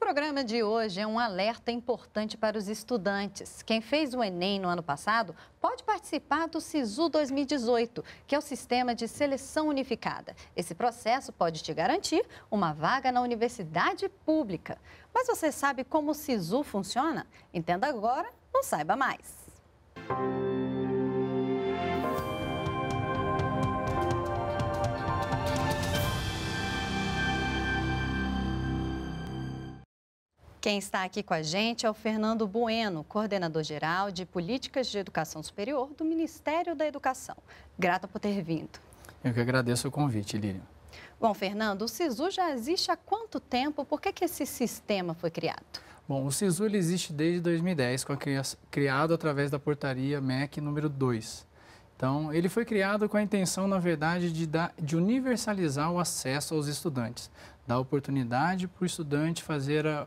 programa de hoje é um alerta importante para os estudantes. Quem fez o Enem no ano passado pode participar do SISU 2018, que é o Sistema de Seleção Unificada. Esse processo pode te garantir uma vaga na universidade pública. Mas você sabe como o SISU funciona? Entenda agora, não saiba mais. Música Quem está aqui com a gente é o Fernando Bueno, coordenador geral de Políticas de Educação Superior do Ministério da Educação. Grata por ter vindo. Eu que agradeço o convite, Lívia. Bom, Fernando, o SISU já existe há quanto tempo? Por que, que esse sistema foi criado? Bom, o SISU existe desde 2010, criado através da portaria MEC número 2. Então, ele foi criado com a intenção, na verdade, de, dar, de universalizar o acesso aos estudantes, dar oportunidade para o estudante fazer a,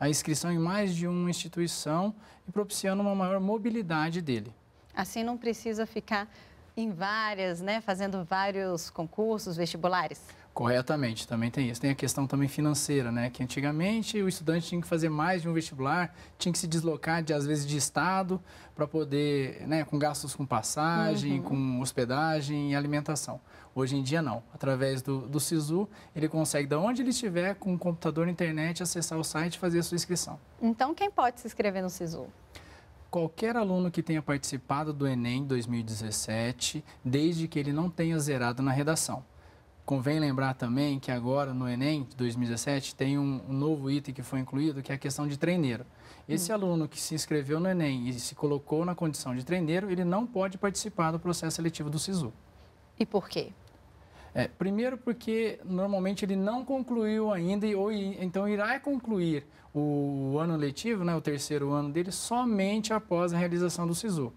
a inscrição em mais de uma instituição e propiciando uma maior mobilidade dele. Assim não precisa ficar em várias, né, fazendo vários concursos vestibulares? Corretamente, também tem isso. Tem a questão também financeira, né? Que antigamente o estudante tinha que fazer mais de um vestibular, tinha que se deslocar, de, às vezes, de estado para poder, né, com gastos com passagem, uhum. com hospedagem e alimentação. Hoje em dia, não. Através do, do SISU, ele consegue, de onde ele estiver, com o computador, internet, acessar o site e fazer a sua inscrição. Então, quem pode se inscrever no SISU? qualquer aluno que tenha participado do Enem 2017, desde que ele não tenha zerado na redação. Convém lembrar também que agora no Enem de 2017 tem um, um, novo item que foi incluído, que é a questão de treineiro. Esse hum. aluno que se inscreveu no Enem e se colocou na condição de treineiro, ele não pode participar do processo seletivo do SISU. E por quê? É, primeiro porque normalmente ele não concluiu ainda, ou então irá concluir o ano letivo, né, o terceiro ano dele, somente após a realização do SISU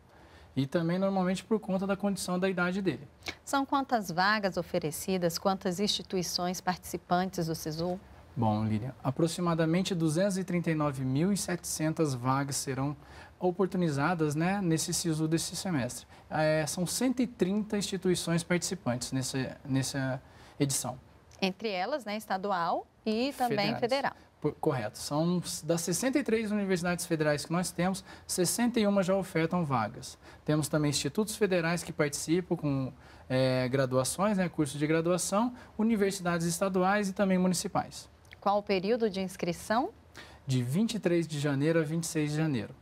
e também normalmente por conta da condição da idade dele. São quantas vagas oferecidas, quantas instituições participantes do SISU? Bom, Lilian, aproximadamente 239.700 vagas serão oportunizadas né, nesse SISU desse semestre. É, são 130 instituições participantes nessa, nessa edição. Entre elas, né, estadual e também Federais. federal. Correto. São das 63 universidades federais que nós temos, 61 já ofertam vagas. Temos também institutos federais que participam com é, graduações, né, cursos de graduação, universidades estaduais e também municipais. Qual o período de inscrição? De 23 de janeiro a 26 de janeiro.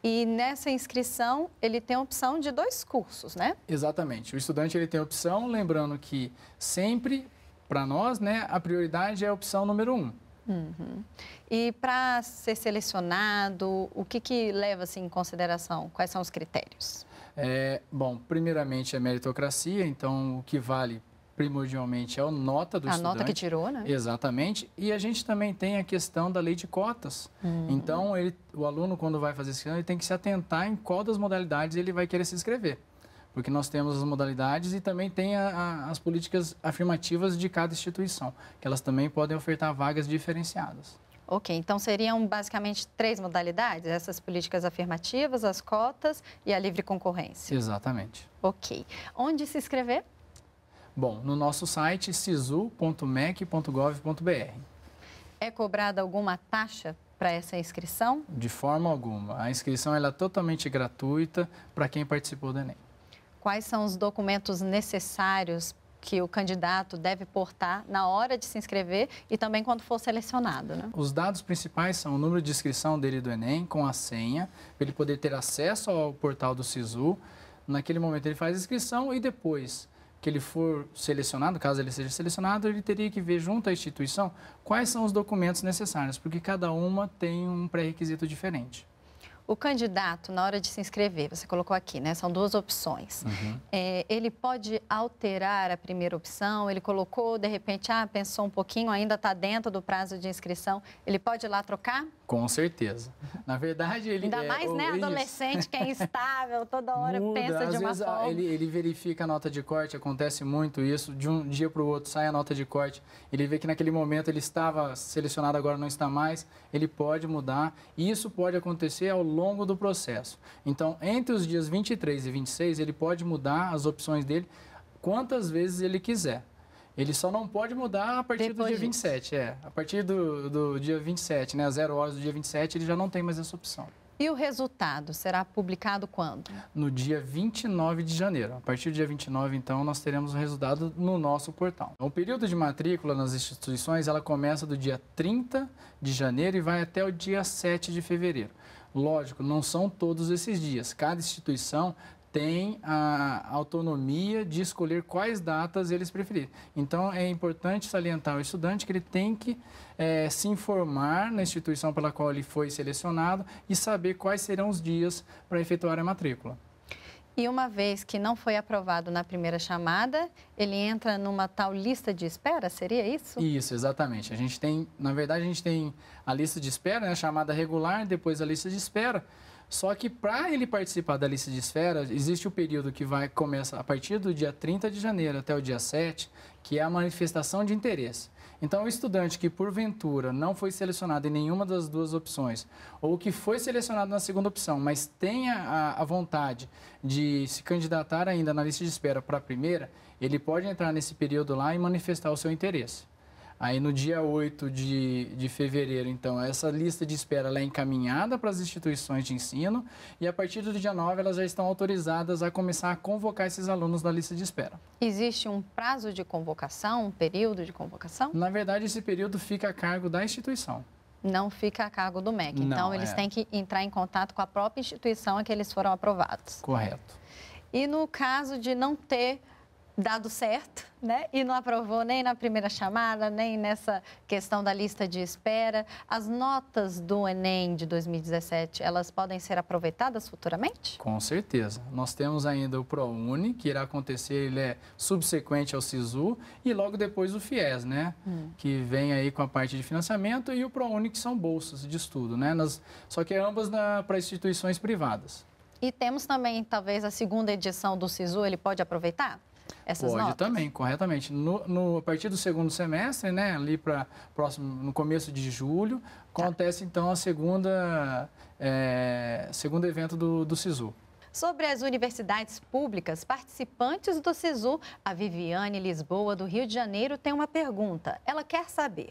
E nessa inscrição, ele tem a opção de dois cursos, né? Exatamente. O estudante ele tem a opção, lembrando que sempre, para nós, né, a prioridade é a opção número um Uhum. E para ser selecionado, o que, que leva-se assim, em consideração? Quais são os critérios? É, bom, primeiramente é meritocracia, então o que vale primordialmente é a nota do a estudante. A nota que tirou, né? Exatamente. E a gente também tem a questão da lei de cotas. Hum. Então, ele, o aluno, quando vai fazer ano, ele tem que se atentar em qual das modalidades ele vai querer se inscrever porque nós temos as modalidades e também tem a, a, as políticas afirmativas de cada instituição, que elas também podem ofertar vagas diferenciadas. Ok, então seriam basicamente três modalidades: essas políticas afirmativas, as cotas e a livre concorrência. Exatamente. Ok. Onde se inscrever? Bom, no nosso site sisu.mec.gov.br. É cobrada alguma taxa para essa inscrição? De forma alguma. A inscrição é totalmente gratuita para quem participou do Enem quais são os documentos necessários que o candidato deve portar na hora de se inscrever e também quando for selecionado. Né? Os dados principais são o número de inscrição dele do Enem com a senha, para ele poder ter acesso ao portal do SISU. Naquele momento ele faz a inscrição e depois que ele for selecionado, caso ele seja selecionado, ele teria que ver junto à instituição quais são os documentos necessários, porque cada uma tem um pré-requisito diferente. O candidato, na hora de se inscrever, você colocou aqui, né? São duas opções. Uhum. É, ele pode alterar a primeira opção, ele colocou, de repente, ah, pensou um pouquinho, ainda está dentro do prazo de inscrição, ele pode ir lá trocar? Com certeza. Na verdade, ele Ainda é, mais, né, adolescente que é instável, toda hora Muda, pensa de uma vezes, ah, forma. Ele, ele verifica a nota de corte, acontece muito isso, de um dia para o outro sai a nota de corte, ele vê que naquele momento ele estava selecionado, agora não está mais, ele pode mudar, e isso pode acontecer ao longo do processo. Então, entre os dias 23 e 26, ele pode mudar as opções dele quantas vezes ele quiser. Ele só não pode mudar a partir Depois do dia 27, disso. é. A partir do, do dia 27, né? Zero horas do dia 27, ele já não tem mais essa opção. E o resultado será publicado quando? No dia 29 de janeiro. A partir do dia 29, então, nós teremos o resultado no nosso portal. Então, o período de matrícula nas instituições, ela começa do dia 30 de janeiro e vai até o dia 7 de fevereiro. Lógico, não são todos esses dias. Cada instituição têm a autonomia de escolher quais datas eles preferirem. Então, é importante salientar ao estudante que ele tem que é, se informar na instituição pela qual ele foi selecionado e saber quais serão os dias para efetuar a matrícula. E uma vez que não foi aprovado na primeira chamada, ele entra numa tal lista de espera, seria isso? Isso, exatamente. A gente tem, na verdade, a gente tem a lista de espera, né, a chamada regular, depois a lista de espera. Só que para ele participar da lista de espera existe o período que vai começa a partir do dia 30 de janeiro até o dia 7, que é a manifestação de interesse. Então, o estudante que porventura não foi selecionado em nenhuma das duas opções, ou que foi selecionado na segunda opção, mas tenha a, a vontade de se candidatar ainda na lista de espera para a primeira, ele pode entrar nesse período lá e manifestar o seu interesse. Aí no dia 8 de, de fevereiro, então, essa lista de espera é encaminhada para as instituições de ensino e a partir do dia 9 elas já estão autorizadas a começar a convocar esses alunos da lista de espera. Existe um prazo de convocação, um período de convocação? Na verdade, esse período fica a cargo da instituição não fica a cargo do MEC. Não, então, eles é. têm que entrar em contato com a própria instituição a que eles foram aprovados. Correto. E no caso de não ter dado certo, né? E não aprovou nem na primeira chamada, nem nessa questão da lista de espera. As notas do Enem de 2017, elas podem ser aproveitadas futuramente? Com certeza. Nós temos ainda o ProUni, que irá acontecer, ele é subsequente ao SISU, e logo depois o FIES, né? Hum. Que vem aí com a parte de financiamento, e o ProUni, que são bolsas de estudo, né? Nas... Só que ambas na... para instituições privadas. E temos também, talvez, a segunda edição do SISU, ele pode aproveitar? essas Pode notas? também, corretamente. No, no, a partir do segundo semestre, né, ali para próximo, no começo de julho, tá. acontece então a segunda, é, segundo evento do, do SISU. Sobre as universidades públicas participantes do SISU, a Viviane Lisboa, do Rio de Janeiro, tem uma pergunta. Ela quer saber.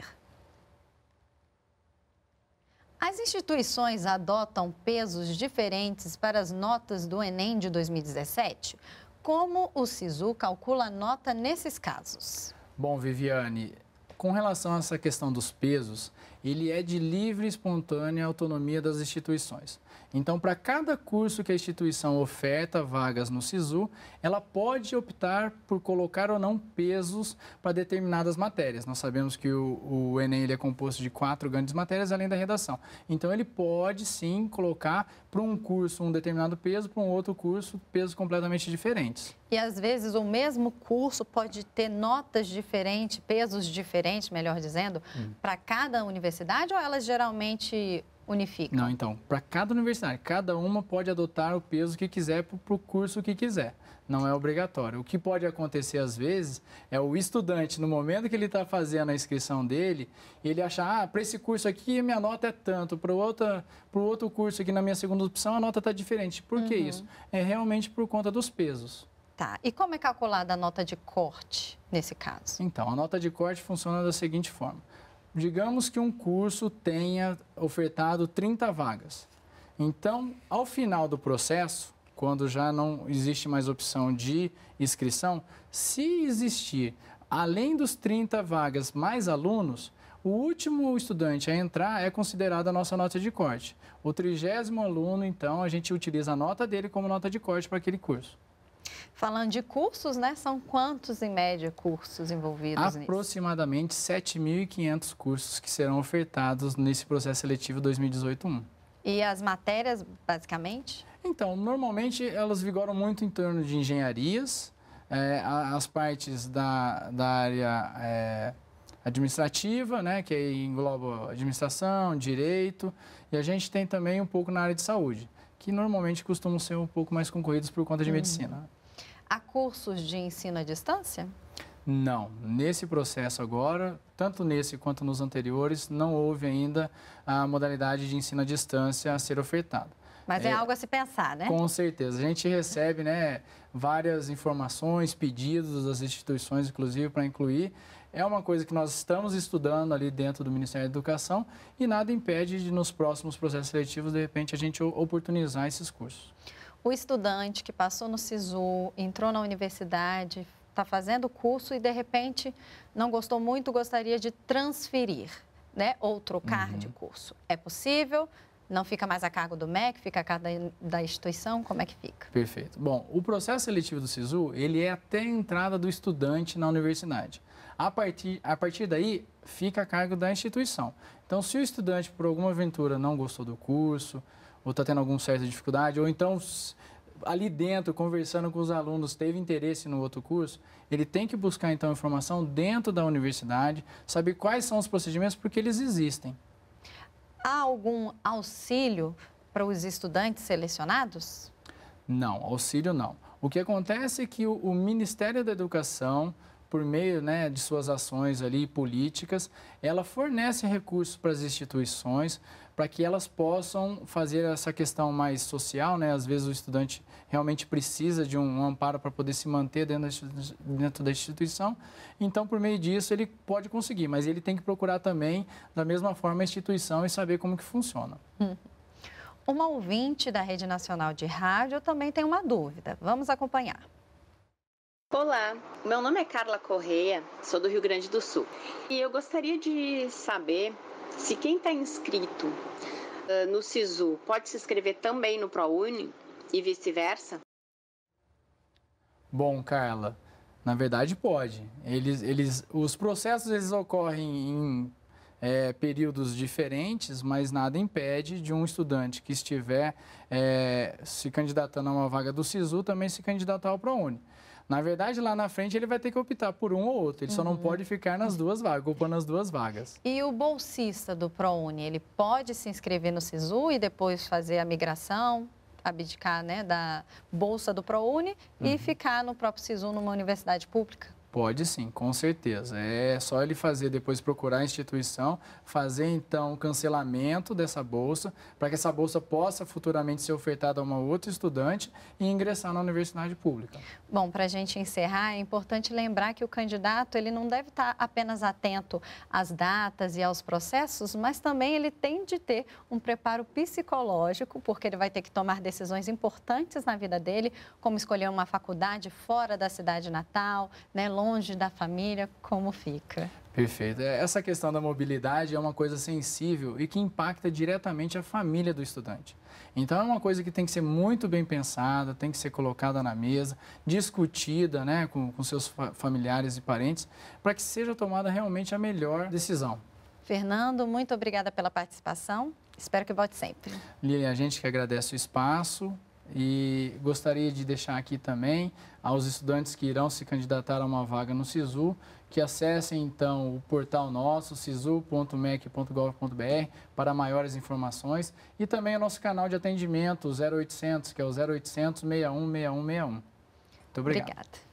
As instituições adotam pesos diferentes para as notas do Enem de 2017? Como o SISU calcula a nota nesses casos? Bom, Viviane, com relação a essa questão dos pesos, ele é de livre e espontânea autonomia das instituições. Então, para cada curso que a instituição oferta vagas no SISU, ela pode optar por colocar ou não pesos para determinadas matérias. Nós sabemos que o, o Enem ele é composto de quatro grandes matérias, além da redação. Então, ele pode sim colocar para um curso um determinado peso, para um outro curso pesos completamente diferentes. E às vezes o mesmo curso pode ter notas diferentes, pesos diferentes, melhor dizendo, hum. para cada universidade ou elas geralmente unifica? Não, então, para cada universidade, cada uma pode adotar o peso que quiser para o curso que quiser. Não é obrigatório. O que pode acontecer às vezes é o estudante, no momento que ele está fazendo a inscrição dele, ele achar, ah, para esse curso aqui minha nota é tanto, para o outro curso aqui na minha segunda opção a nota está diferente. Por uhum. que isso? É realmente por conta dos pesos. Tá. E como é calculada a nota de corte nesse caso? Então, a nota de corte funciona da seguinte forma digamos que um curso tenha ofertado 30 vagas. Então, ao final do processo, quando já não existe mais opção de inscrição, se existir, além dos 30 vagas, mais alunos, o último estudante a entrar é considerado a nossa nota de corte. O trigésimo aluno, então, a gente utiliza a nota dele como nota de corte para aquele curso. Falando de cursos, né? São quantos, em média, cursos envolvidos Aproximadamente nisso? Aproximadamente 7.500 cursos que serão ofertados nesse processo seletivo 2018-1. E as matérias, basicamente? Então, normalmente elas vigoram muito em torno de engenharias, é, as partes da, da área é, administrativa, né, que engloba administração, direito, e a gente tem também um pouco na área de saúde que normalmente costumam ser um pouco mais concorridos por conta de hum. medicina. Há cursos de ensino à distância? Não. Nesse processo agora, tanto nesse quanto nos anteriores, não houve ainda a modalidade de ensino à distância a ser ofertada. Mas é, é, algo a se pensar, né? Com certeza. A gente recebe né, várias informações, pedidos das instituições, inclusive, para incluir é uma coisa que nós estamos estudando ali dentro do Ministério da Educação e nada impede de, nos próximos processos seletivos, de repente, a gente oportunizar esses cursos. O estudante que passou no SISU, entrou na universidade, está fazendo o curso e, de repente, não gostou muito, gostaria de transferir. Né, ou trocar uhum. de curso. É possível? Não fica mais a cargo do MEC, fica a cargo da, instituição? Como é que fica? Perfeito. Bom, o processo seletivo do SISU, ele é até a entrada do estudante na universidade. A partir, a partir daí, fica a cargo da instituição. Então, se o estudante, por alguma aventura, não gostou do curso, ou está tendo alguma certa dificuldade, ou então ali dentro, conversando com os alunos, teve interesse no outro curso, ele tem que buscar então informação dentro da universidade, saber quais são os procedimentos, porque eles existem. Há algum auxílio para os estudantes selecionados? Não, auxílio não. O que acontece é que o, o Ministério da Educação por meio né, de suas ações ali políticas, ela fornece recursos para as instituições para que elas possam fazer essa questão mais social, né? Às vezes o estudante realmente precisa de um amparo para poder se manter dentro da, instituição. Então, por meio disso, ele pode conseguir, mas ele tem que procurar também, da mesma forma, a instituição e saber como que funciona. Uhum. Uma ouvinte da Rede Nacional de Rádio também tem uma dúvida. Vamos acompanhar. Olá, meu nome é Carla Correia, sou do Rio Grande do Sul e eu gostaria de saber se quem está inscrito uh, no SISU pode se inscrever também no ProUni e vice-versa? Bom, Carla, na verdade pode. Eles, eles, os processos eles ocorrem em é, períodos diferentes, mas nada impede de um estudante que estiver é, se candidatando a uma vaga do SISU também se candidatar ao ProUni. Na verdade, lá na frente ele vai ter que optar por um ou outro. Ele uhum. só não uhum. pode ficar nas duas vagas, ocupando as duas vagas. E o bolsista do ProUni, ele pode se inscrever no SISU e depois fazer a migração? abdicar né, da bolsa do ProUni uhum. e ficar no próprio SISU numa universidade pública? Pode sim, com certeza. É só ele fazer, depois procurar a instituição, fazer então o cancelamento dessa bolsa, para que essa bolsa possa futuramente ser ofertada a uma outra estudante e ingressar na universidade pública. Bom, para a gente encerrar, é importante lembrar que o candidato ele não deve estar tá apenas atento às datas e aos processos, mas também ele tem de ter um preparo psicológico, porque ele vai ter que tomar decisões importantes na vida dele, como escolher uma faculdade fora da cidade natal, né, longe longe da família, como fica? Perfeito. É, essa questão da mobilidade é uma coisa sensível e que impacta diretamente a família do estudante. Então é uma coisa que tem que ser muito bem pensada, tem que ser colocada na mesa, discutida né, com, com seus familiares e parentes, para que seja tomada realmente a melhor decisão. Fernando, muito obrigada pela participação. Espero que volte sempre. Lilian, a gente que agradece o espaço, e gostaria de deixar aqui também aos estudantes que irão se candidatar a uma vaga no SISU que acessem então o portal nosso, sisu.mec.gov.br, para maiores informações e também o nosso canal de atendimento 0800, que é o 0800 61 Muito obrigado. Obrigada.